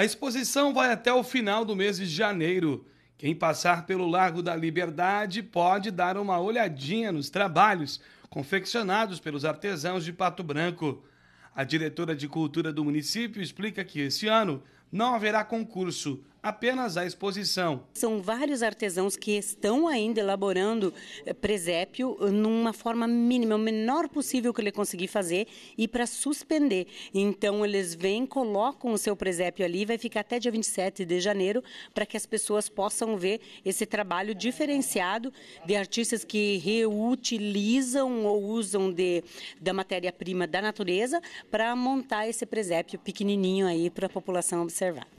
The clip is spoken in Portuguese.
A exposição vai até o final do mês de janeiro. Quem passar pelo Largo da Liberdade pode dar uma olhadinha nos trabalhos confeccionados pelos artesãos de Pato Branco. A diretora de Cultura do município explica que esse ano não haverá concurso, apenas a exposição. São vários artesãos que estão ainda elaborando eh, presépio eh, numa forma mínima, o menor possível que ele conseguir fazer e para suspender. Então eles vêm, colocam o seu presépio ali, vai ficar até dia 27 de janeiro para que as pessoas possam ver esse trabalho diferenciado de artistas que reutilizam ou usam de, da matéria-prima da natureza para montar esse presépio pequenininho aí para a população observar.